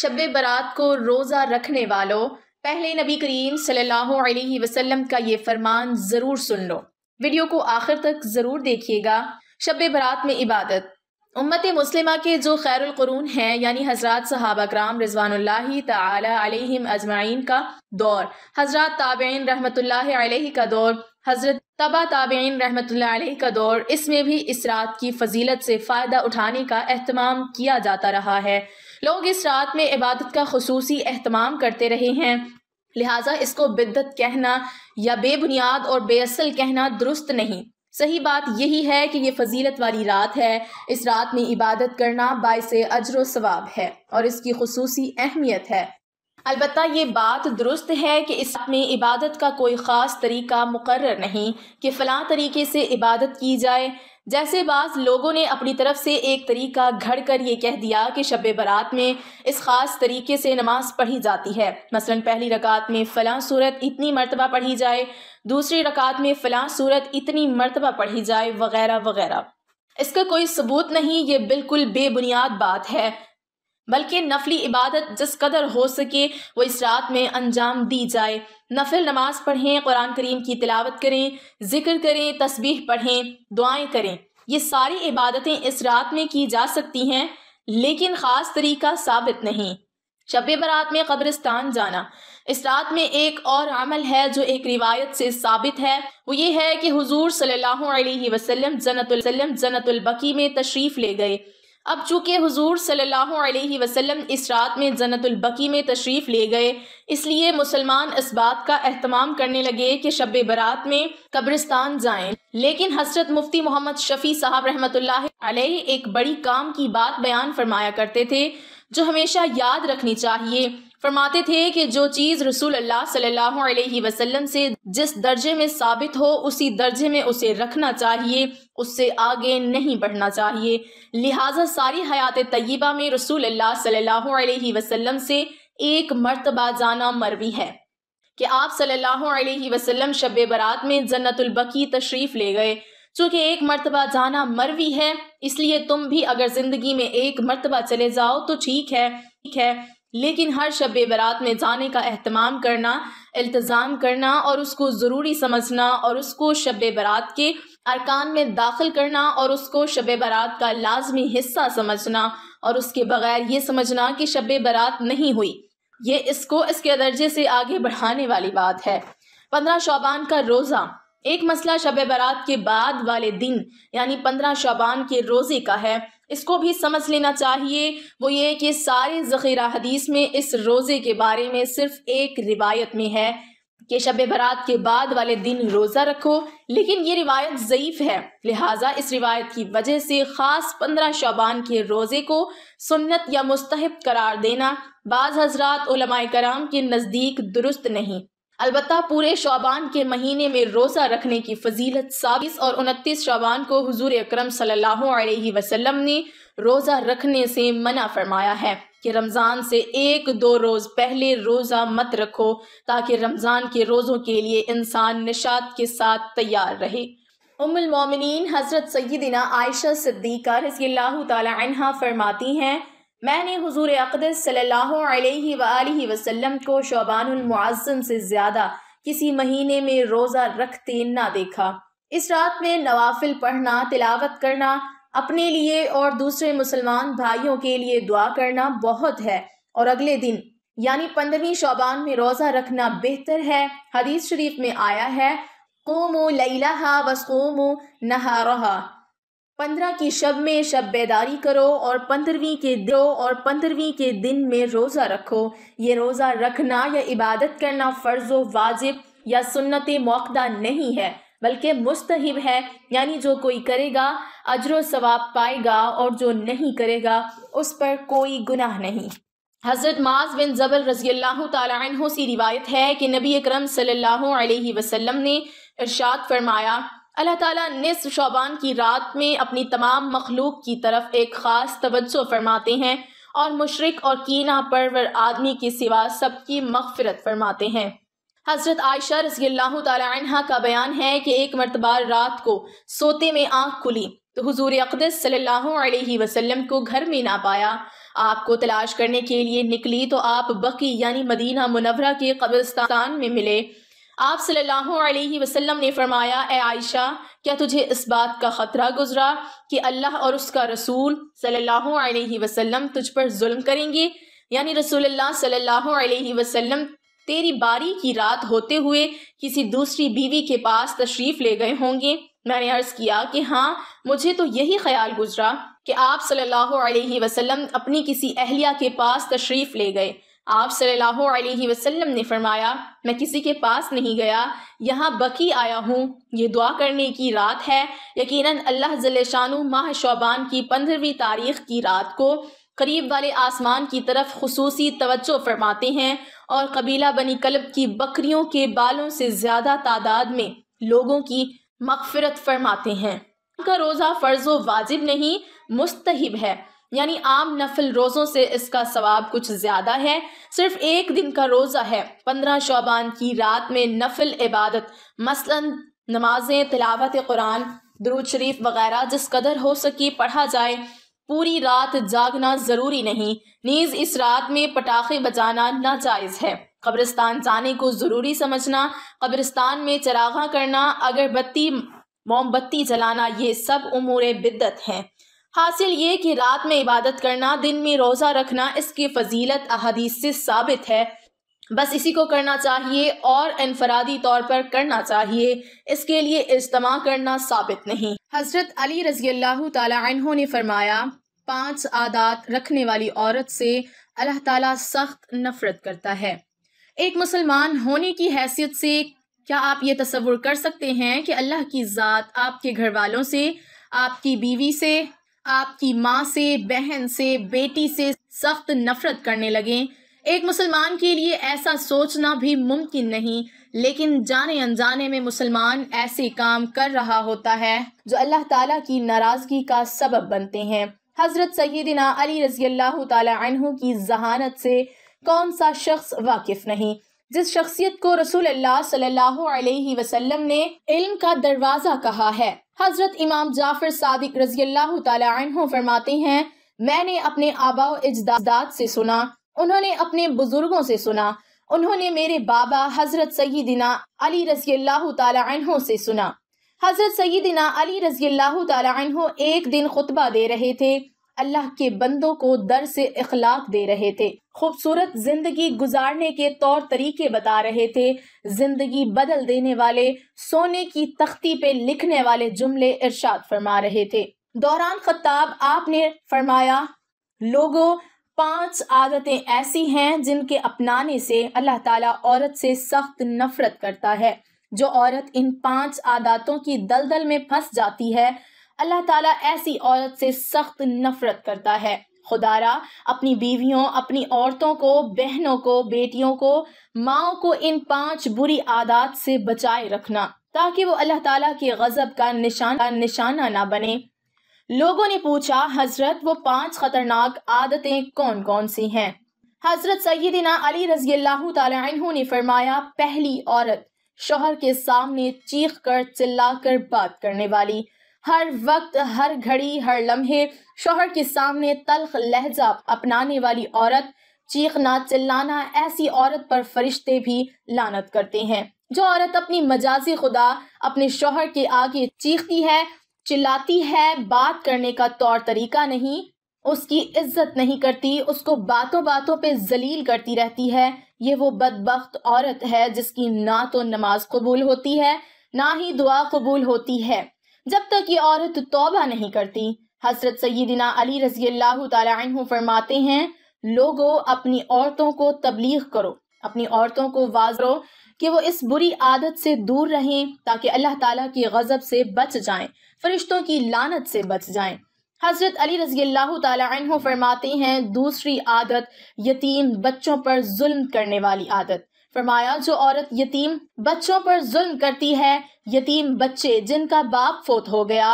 शब बारात को रोज़ा रखने वालों पहले नबी करीम सल्लल्लाहु अलैहि वसल्लम का ये फरमान ज़रूर सुन लो वीडियो को आखिर तक ज़रूर देखिएगा शब बारात में इबादत उम्मत मुस्लिमा के जो खैरकरून हैं यानी हजरत सहाबा कराम रिजवानल्ला तम अजमाइन का दौर हजरत ताबेन रहमत का दौर हजरत तबा ताबेन रहमत का दौर इसमें भी इस रात की फजीलत से फ़ायदा उठाने का अहतमाम किया जाता रहा है लोग इस रात में इबादत का खसूसी अहतमाम करते रहे हैं लिहाजा इसको बिद्दत कहना या बेबुनियाद और बेअसल कहना दुरुस्त नहीं सही बात यही है कि ये फजीलत वाली रात है इस रात में इबादत करना बायस अजर सवाब है और इसकी खसूसी अहमियत है अलबत् ये बात दुरुस्त है कि इसमें इबादत का कोई ख़ास तरीका मुकर नहीं कि फ़लाँ तरीके से इबादत की जाए जैसे बाज लोगों ने अपनी तरफ से एक तरीका घड़ कर ये कह दिया कि शब बरात में इस खास तरीके से नमाज पढ़ी जाती है मसलन पहली रकात में फ़लां सूरत इतनी मरतबा पढ़ी जाए दूसरी रकात में फ़लाँ सूरत इतनी मरतबा पढ़ी जाए वगैरह वगैरह इसका कोई सबूत नहीं ये बिल्कुल बेबुनियाद बात है बल्कि नफली इबादत जिस कदर हो सके वो इस रात में अंजाम दी जाए नफल नमाज पढ़ें कुरान करीम की तिलावत करें जिक्र करें तस्बीह पढ़ें दुआएं करें ये सारी इबादतें इस रात में की जा सकती हैं लेकिन ख़ास तरीका साबित नहीं शब बरात में कब्रिस्तान जाना इस रात में एक और अमल है जो एक रिवायत से साबित है वो ये है कि हुजूर सल्लल्लाहु अलैहि वसल्लम बकी में तशरीफ़ ले गए अब चूँकि हजूर सल्लल्लाहु अलैहि वसल्लम इस रात में जन्नतुल्बकी में तशरीफ़ ले गए इसलिए मुसलमान इस बात का अहतमाम करने लगे कि शब बरात में कब्रिस्तान जाएं लेकिन हसरत मुफ्ती मोहम्मद शफ़ी साहब रहमत एक बड़ी काम की बात बयान फरमाया करते थे जो हमेशा याद रखनी चाहिए फरमाते थे कि जो चीज़ रसूल अल्लाह सल्लल्लाहु अलैहि वसल्लम से जिस दर्जे में साबित हो उसी दर्जे में उसे रखना चाहिए उससे आगे नहीं बढ़ना चाहिए लिहाजा सारी हयात तय्यबा में रसूल अल्लाह सल्लल्लाहु अलैहि वसल्लम से एक मरतबा जाना मरवी है कि आप सल्लल्लाहु अलैहि वसल्लम शब बरात में जन्नतुलबकी तशरीफ़ ले गए चूँकि एक मरतबा जाना मरवी है इसलिए तुम भी अगर ज़िंदगी में एक मरतबा चले जाओ तो ठीक है ठीक है लेकिन हर शब बरात में जाने का अहतमाम करना अल्तज़ाम करना और उसको ज़रूरी समझना और उसको शब बरात के अरकान में दाखिल करना और उसको शब बरात का लाजमी हिस्सा समझना और उसके बगैर ये समझना कि शब बरात नहीं हुई ये इसको इसके दर्जे से आगे बढ़ाने वाली बात है पंद्रह शोबान का रोज़ा एक मसला शब बरात के बाद वाले दिन यानी पंद्रह शोबान के रोज़े का है इसको भी समझ लेना चाहिए वो ये कि सारे ज़ख़ीरा हदीस में इस रोज़े के बारे में सिर्फ़ एक रिवायत में है कि शब बरात के बाद वाले दिन रोज़ा रखो लेकिन ये रिवायत ज़यीफ़ है लिहाजा इस रिवायत की वजह से ख़ास पंद्रह शबान के रोज़े को सुन्नत या मुस्तहब करार देना बाज़ हजरात कराम के नज़दीक दुरुस्त नहीं अलबत् पूरे शाबान के महीने में रोज़ा रखने की फजीलत साबिस और उनतीस शाबान को हजूर अक्रम सम ने रोज़ा रखने से मना फरमाया है कि रमज़ान से एक दो रोज़ पहले रोज़ा मत रखो ताकि रमज़ान के रोज़ों के लिए इंसान निशात के साथ तैयार रहे उमिन हज़रत सैदिना आयशा सिद्दीक़ा रज़ी तरमाती फरमाती हैं मैंने हजूर अकदस सल्लल्लाहु को शोबानमज़म से ज़्यादा किसी महीने में रोज़ा रखते ना देखा इस रात में नवाफिल पढ़ना तिलावत करना अपने लिए और दूसरे मुसलमान भाइयों के लिए दुआ करना बहुत है और अगले दिन यानी पंद्रहवीं शोबान में रोज़ा रखना बेहतर है हदीस शरीफ में आया है कोमो लैला वसकोमो नहा पंद्रह की शब में शब बेदारी करो और पंद्रहवीं के दो और पंद्रहवीं के दिन में रोज़ा रखो ये रोज़ा रखना या इबादत करना फ़र्ज़ वाजिब या सुन्नत मौकदा नहीं है बल्कि मुस्तहिब है यानी जो कोई करेगा अजर सवाब पाएगा और जो नहीं करेगा उस पर कोई गुनाह नहीं हज़रत माज बिन ज़बर रज़ील अल्लाह से रिवायत है कि नबी अक्रम सल्ला वसलम ने इर्शाद फरमाया अल्लाह ताला निस शोबान की रात में अपनी तमाम मखलूक की तरफ एक ख़ास तवज्जो फरमाते हैं और मशरक और कीना परवर आदमी के सिवा सबकी मगफरत फरमाते हैं हज़रत आयशा रजील्ला तह का बयान है कि एक मरतबा रात को सोते में आँख खुली तो हुजूर अकदस सल्लल्लाहु अलैहि वसल्लम को घर में ना पाया आपको तलाश करने के लिए निकली तो आप बकी यानी मदीना मुनवरा के कब्रस्तान में मिले आप सल्लल्लाहु अलैहि वसल्लम ने फरमाया आयशा क्या तुझे इस बात का ख़तरा गुजरा कि अल्लाह और उसका रसूल सल्लल्लाहु अलैहि वसल्लम तुझ पर जुल्म करेंगे यानी रसूलुल्लाह सल्लल्लाहु अलैहि वसल्लम तेरी बारी की रात होते हुए किसी दूसरी बीवी के पास तशरीफ ले गए होंगे मैंने अर्ज़ किया कि हाँ मुझे तो यही ख्याल गुजरा कि आप सल्लल्लाहु अलैहि वसल्लम अपनी किसी अहलिया के पास तशरीफ़ ले गए आप सल्लल्लाहु अलैहि वसल्लम ने फरमाया मैं किसी के पास नहीं गया यहाँ बकी आया हूँ ये दुआ करने की रात है यकीनन अल्लाह जल्शानु माह शोबान की पंद्रहवीं तारीख की रात को करीब वाले आसमान की तरफ खसूसी तवज्जो फरमाते हैं और कबीला बनी कलब की बकरियों के बालों से ज़्यादा तादाद में लोगों की मगफरत फरमाते हैं का रोज़ा फ़र्ज़ वाजिब नहीं मुस्तहिब है यानी आम नफल रोज़ों से इसका सवाब कुछ ज़्यादा है सिर्फ एक दिन का रोज़ा है पंद्रह शोबान की रात में नफिल इबादत मसलन नमाजें तिलावत कुरान दरूद शरीफ वगैरह जिस कदर हो सके पढ़ा जाए पूरी रात जागना ज़रूरी नहीं नीज़ इस रात में पटाखे बजाना नाजायज़ है कब्रिस्तान जाने को ज़रूरी समझना कब्रिस्तान में चरागा करना अगरबत्ती मोमबत्ती जलाना ये सब उमूर बिद्दत हैं हासिल ये कि रात में इबादत करना दिन में रोज़ा रखना इसकी फजीलत अहदीस से साबित है बस इसी को करना चाहिए और इनफरादी तौर पर करना चाहिए इसके लिए इज्तम करना साबित नहीं हजरत अली रजी अल्लाह ने फरमाया पांच आदात रखने वाली औरत से अल्लाह ताला सख्त नफरत करता है एक मुसलमान होने की हैसियत से क्या आप ये तस्वुर कर सकते हैं कि अल्लाह की ज़ात आपके घर वालों से आपकी बीवी से आपकी माँ से बहन से बेटी से सख्त नफरत करने लगे एक मुसलमान के लिए ऐसा सोचना भी मुमकिन नहीं लेकिन जाने अनजाने में मुसलमान ऐसे काम कर रहा होता है जो अल्लाह ताला की नाराज़गी का सबब बनते हैं हज़रत सैदिना अली रजी अल्लाह तहु की जहानत से कौन सा शख्स वाकिफ़ नहीं जिस शख्सियत को रसूल अल्लाह सल्लल्लाहु अलैहि वसल्लम ने इल्म का दरवाज़ा कहा है हज़रत इमाम जाफ़र सादिक रजील फरमाते हैं मैंने अपने आबाओ इजदाद से सुना उन्होंने अपने बुजुर्गों से सुना उन्होंने मेरे बाबा हज़रत सईदिना अली रजील्ला तु से सुना हज़रत सईदिना अली रजील्ला तु एक दिन खुतबा दे रहे थे अल्लाह के बंदों को दर से इखलाक दे रहे थे खूबसूरत जिंदगी गुजारने के तौर तरीके बता रहे थे जिंदगी बदल देने वाले सोने की तख्ती पे लिखने वाले जुमले इरशाद फरमा रहे थे दौरान खताब आपने फरमाया लोगों पांच आदतें ऐसी हैं जिनके अपनाने से अल्लाह ताला औरत से सख्त नफरत करता है जो औरत इन पांच आदतों की दलदल में फंस जाती है अल्लाह ताला ऐसी औरत से सख्त नफरत करता है खुदारा अपनी बीवियों अपनी औरतों को बहनों को बेटियों को माओ को इन पांच बुरी आदत से बचाए रखना ताकि वो अल्लाह ताला के गज़ब का निशान का निशाना ना बने लोगों ने पूछा हजरत वो पांच खतरनाक आदतें कौन कौन सी हैं हजरत सैदिना अली रजी अल्लाह तु ने फरमाया पहली औरत शोहर के सामने चीख कर चिल्ला कर बात करने वाली हर वक्त हर घड़ी हर लम्हे शोहर के सामने तलख लहजा अपनाने वाली औरत चीखना चिल्लाना ऐसी औरत पर फरिश्ते भी लानत करते हैं जो औरत अपनी मजाजी खुदा अपने शोहर के आगे चीखती है चिल्लाती है बात करने का तौर तरीका नहीं उसकी इज्जत नहीं करती उसको बातों बातों पे जलील करती रहती है ये वो बदबخت औरत है जिसकी ना तो नमाज कबूल होती है ना ही दुआ कबूल होती है जब तक ये औरत तौबा नहीं करती हजरत सैदिना अली रजी अल्लाह तु फरमाते हैं लोगो अपनी औरतों को तबलीग करो अपनी औरतों को वाज करो कि वो इस बुरी आदत से दूर रहें ताकि अल्लाह ताला की गज़ब से बच जाएं फरिश्तों की लानत से बच जाएं हज़रत अली रजी अल्लाह फरमाते हैं दूसरी आदत यतीम बच्चों पर जुल्म करने वाली आदत फरमाया जो औरत यतीम बच्चों पर जुल्म करती है यतीम बच्चे जिनका बाप फोत हो गया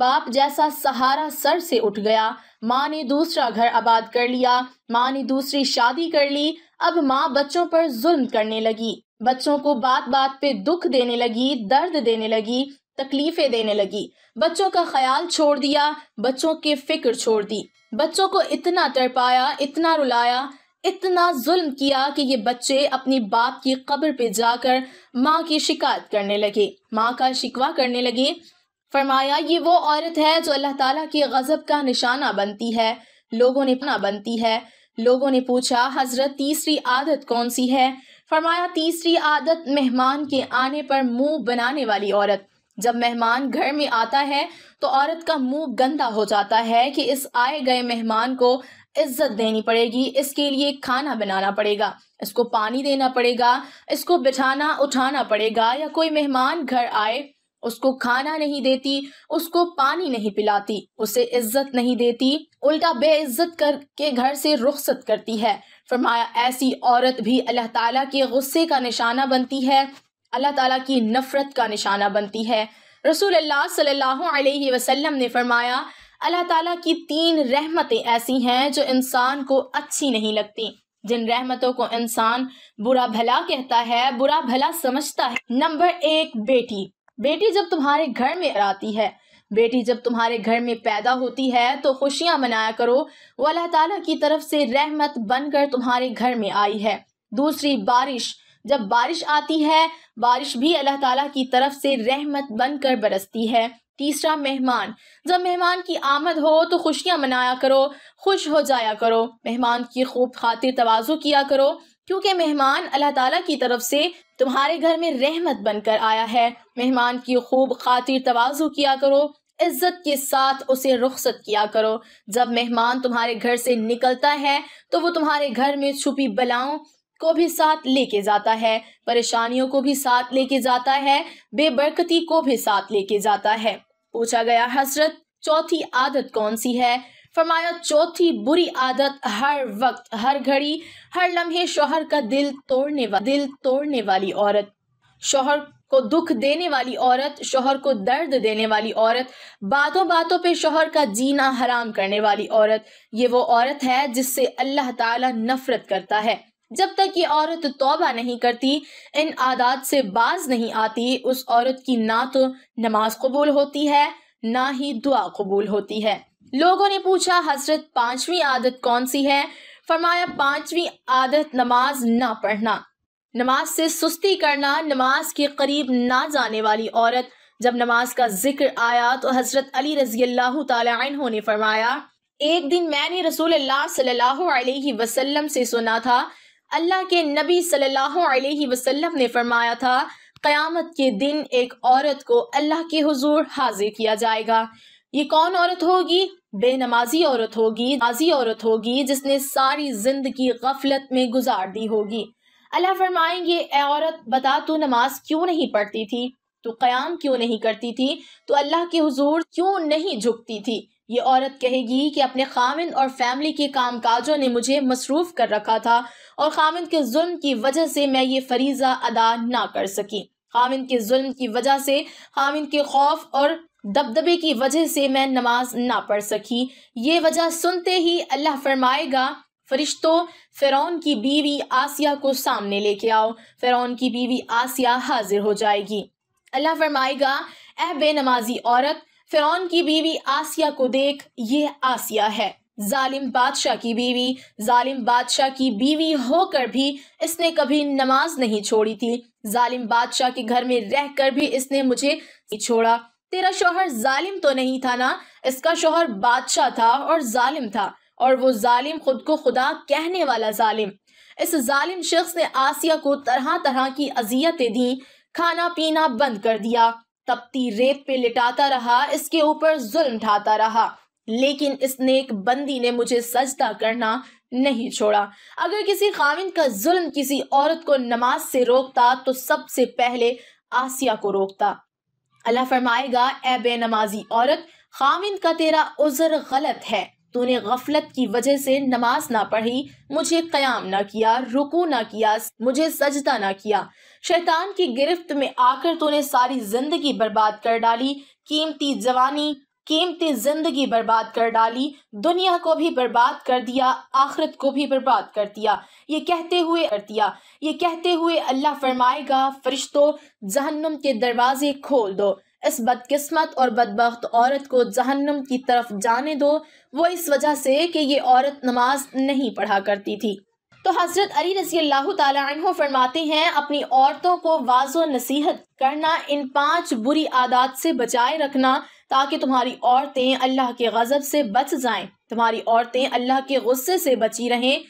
बाप जैसा सहारा सर से उठ गया माँ ने दूसरा घर आबाद कर लिया माँ ने दूसरी शादी कर ली अब माँ बच्चों पर जुल्म करने लगी बच्चों को बात बात पे दुख देने लगी दर्द देने लगी तकलीफें देने लगी बच्चों का ख्याल छोड़ दिया बच्चों के फिक्र छोड़ दी बच्चों को इतना तड़पाया इतना रुलाया इतना जुल्म किया कि ये बच्चे अपनी बाप की कब्र पे जाकर माँ की शिकायत करने लगे माँ का शिकवा करने लगे फरमाया ये वो औरत है जो अल्लाह ताला के गज़ब का निशाना बनती है लोगों ने अपना बनती है लोगों ने पूछा हजरत तीसरी आदत कौन सी है फरमाया तीसरी आदत मेहमान के आने पर मुंह बनाने वाली औरत जब मेहमान घर में आता है तो औरत का मुंह गंदा हो जाता है कि इस आए गए मेहमान को इज्जत देनी पड़ेगी इसके लिए खाना बनाना पड़ेगा इसको पानी देना पड़ेगा इसको बिठाना उठाना पड़ेगा या कोई मेहमान घर आए उसको खाना नहीं देती उसको पानी नहीं पिलाती उसे इज्जत नहीं देती उल्टा बेइज्जत करके घर से रुखसत करती है फरमाया ऐसी औरत भी अल्लाह ताला के गुस्से का निशाना बनती है अल्लाह ताला की नफ़रत का निशाना बनती है रसूल अल्लाह सल्लल्लाहु अलैहि वसल्लम ने फरमाया अल्लाह ताला की तीन रहमतें ऐसी हैं जो इंसान को अच्छी नहीं लगती जिन रहमतों को इंसान बुरा भला कहता है बुरा भला समझता है नंबर एक बेटी बेटी जब तुम्हारे घर में आती है बेटी जब तुम्हारे घर में पैदा होती है तो खुशियां मनाया करो वो अल्लाह ताला की तरफ से रहमत बनकर तुम्हारे घर में आई है दूसरी बारिश जब बारिश आती है बारिश भी अल्लाह ताला की तरफ से रहमत बनकर बरसती है तीसरा मेहमान जब मेहमान की आमद हो तो खुशियाँ मनाया करो खुश हो जाया करो मेहमान की खूब खातिर तोज़ु किया करो क्योंकि मेहमान अल्लाह ताला की तरफ से तुम्हारे घर में रहमत बनकर आया है मेहमान की खूब खातिर तोज़ु किया करो इज्जत के साथ उसे रुखसत किया करो जब मेहमान तुम्हारे घर से निकलता है तो वो तुम्हारे घर में छुपी बलाओं को भी साथ लेके जाता है परेशानियों को भी साथ लेके जाता है बेबरकती को भी साथ लेके जाता है पूछा गया हसरत चौथी आदत कौन सी है फरमाया चौथी बुरी आदत हर वक्त हर घड़ी हर लम्हे शोहर का दिल तोड़ने वा, दिल तोड़ने वाली औरत शोहर को दुख देने वाली औरत शोहर को दर्द देने वाली औरत बातों बातों पे शोहर का जीना हराम करने वाली औरत ये वो औरत है जिससे अल्लाह ताला नफरत करता है जब तक ये औरत तोबा नहीं करती इन आदात से बाज नहीं आती उस औरत की ना तो नमाज कबूल होती है ना ही दुआ कबूल होती है लोगों ने पूछा हजरत पांचवी आदत कौन सी है फरमाया पांचवी आदत नमाज ना पढ़ना नमाज से सुस्ती करना नमाज के करीब ना जाने वाली औरत जब नमाज का जिक्र आया तो हजरत अली रजी ने फरमाया एक दिन मैंने रसूल सल्लल्लाहु अलैहि वसल्लम से सुना था अल्लाह के नबी सल्लल्लाहु अलैहि वसल्लम ने फरमाया था क़यामत के दिन एक औरत को अल्लाह के हुजूर हाजिर किया जाएगा ये कौन औरत होगी बेनमाजी औरत होगी नाजी औरत होगी जिसने सारी जिंदगी गफलत में गुजार दी होगी अल्लाह फरमाएंगे ए औरत बता तू नमाज क्यों नहीं पढ़ती थी तो क़याम क्यों नहीं करती थी तो अल्लाह के हुजूर क्यों नहीं झुकती थी ये औरत कहेगी कि अपने खामिन और फैमिली के कामकाजों ने मुझे मसरूफ़ कर रखा था और खामिन के जुल्म की वजह से मैं ये फरीज़ा अदा ना कर सकी खामिन के जुल्म की वजह से खामिन के खौफ और दबदबे की वजह से मैं नमाज ना पढ़ सकी ये वजह सुनते ही अल्लाह फरमाएगा फरिश्तों फ़िरौन की बीवी आसिया को सामने लेके आओ फ़िरौन की बीवी आसिया हाजिर हो जाएगी अल्लाह फरमाएगा अह बेनमाजी औरत फिरौन की बीवी आसिया को देख ये आसिया है जालिम बादशाह की बीवी जालिम बादशाह की बीवी होकर भी इसने कभी नमाज नहीं छोड़ी थी जालिम बादशाह के घर में रहकर भी इसने मुझे छोड़ा तेरा शोहर जालिम तो नहीं था ना इसका शोहर बादशाह था और जालिम था और वो जालिम खुद को खुदा कहने वाला जालिम इस जालिम शख्स ने आसिया को तरह तरह की अजियतें दी खाना पीना बंद कर दिया तपती रेत पे लिटाता रहा इसके ऊपर जुल्म ढाता रहा लेकिन इस नेक बंदी ने मुझे सजदा करना नहीं छोड़ा अगर किसी खाविन का जुल्म किसी औरत को नमाज से रोकता तो सबसे पहले आसिया को रोकता अल्लाह फरमाएगा ए बे नमाजी औरत खाविन का तेरा उजर गलत है तूने गफलत की वजह से नमाज ना पढ़ी मुझे क्याम ना किया रुकू ना किया मुझे सजदा ना किया शैतान की गिरफ्त में आकर तूने सारी जिंदगी बर्बाद कर डाली कीमती जवानी कीमती जिंदगी बर्बाद कर डाली दुनिया को भी बर्बाद कर दिया आखरत को भी बर्बाद कर दिया ये कहते हुए कर दिया ये कहते हुए अल्लाह फरमाएगा फरिश्तों जहन्नुम के दरवाजे खोल दो इस बदकिस्मत और बदबख्त औरत को जहन्नुम की तरफ जाने दो वो इस वजह से कि ये औरत नमाज नहीं पढ़ा करती थी तो हज़रत अली रजी अल्लाह तु फरमाते हैं अपनी औरतों को वाजो नसीहत करना इन पांच बुरी आदत से बचाए रखना ताकि तुम्हारी औरतें अल्लाह के गज़ब से बच जाएं तुम्हारी औरतें अल्लाह के गुस्से से बची रहें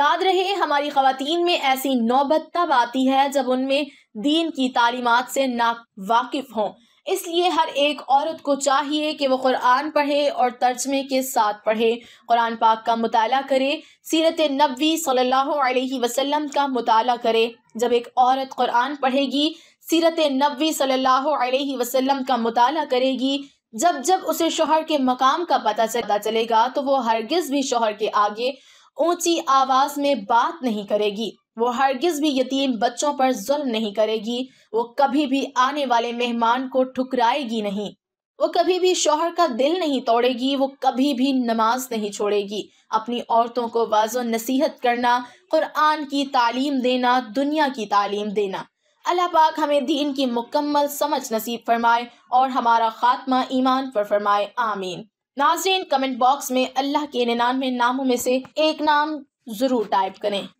याद रहे हमारी खातन में ऐसी नौबत तब आती है जब उनमें दीन की तालीमत से ना वाकिफ़ हों इसलिए हर एक औरत को चाहिए कि वह कुरान पढ़े और तर्जमे के साथ पढ़े कुरान पाक का मताल करे सीरत नबी सल्लल्लाहु अलैहि वसल्लम का मुताल करे जब एक औरत कुरान पढ़ेगी सीरत नबी सल्लल्लाहु अलैहि वसल्लम का मुताल करेगी जब जब उसे शोहर के मकाम का पता चलता चलेगा तो वो हरगिज़ भी शोहर के आगे ऊंची आवाज़ में बात नहीं करेगी वो हरगिज भी यतीम बच्चों पर जुल्म नहीं करेगी वो कभी भी आने वाले मेहमान को ठुकराएगी नहीं वो कभी भी शोहर का दिल नहीं तोड़ेगी वो कभी भी नमाज नहीं छोड़ेगी अपनी औरतों को वाजो नसीहत करना कुरान की तालीम देना दुनिया की तालीम देना अल्लाह पाक हमें दीन की मुकम्मल समझ नसीब फरमाए और हमारा खात्मा ईमान पर फरमाए आमीन नाजरीन कमेंट बॉक्स में अल्लाह के निन्यानवे नामों में से एक नाम ज़रूर टाइप करें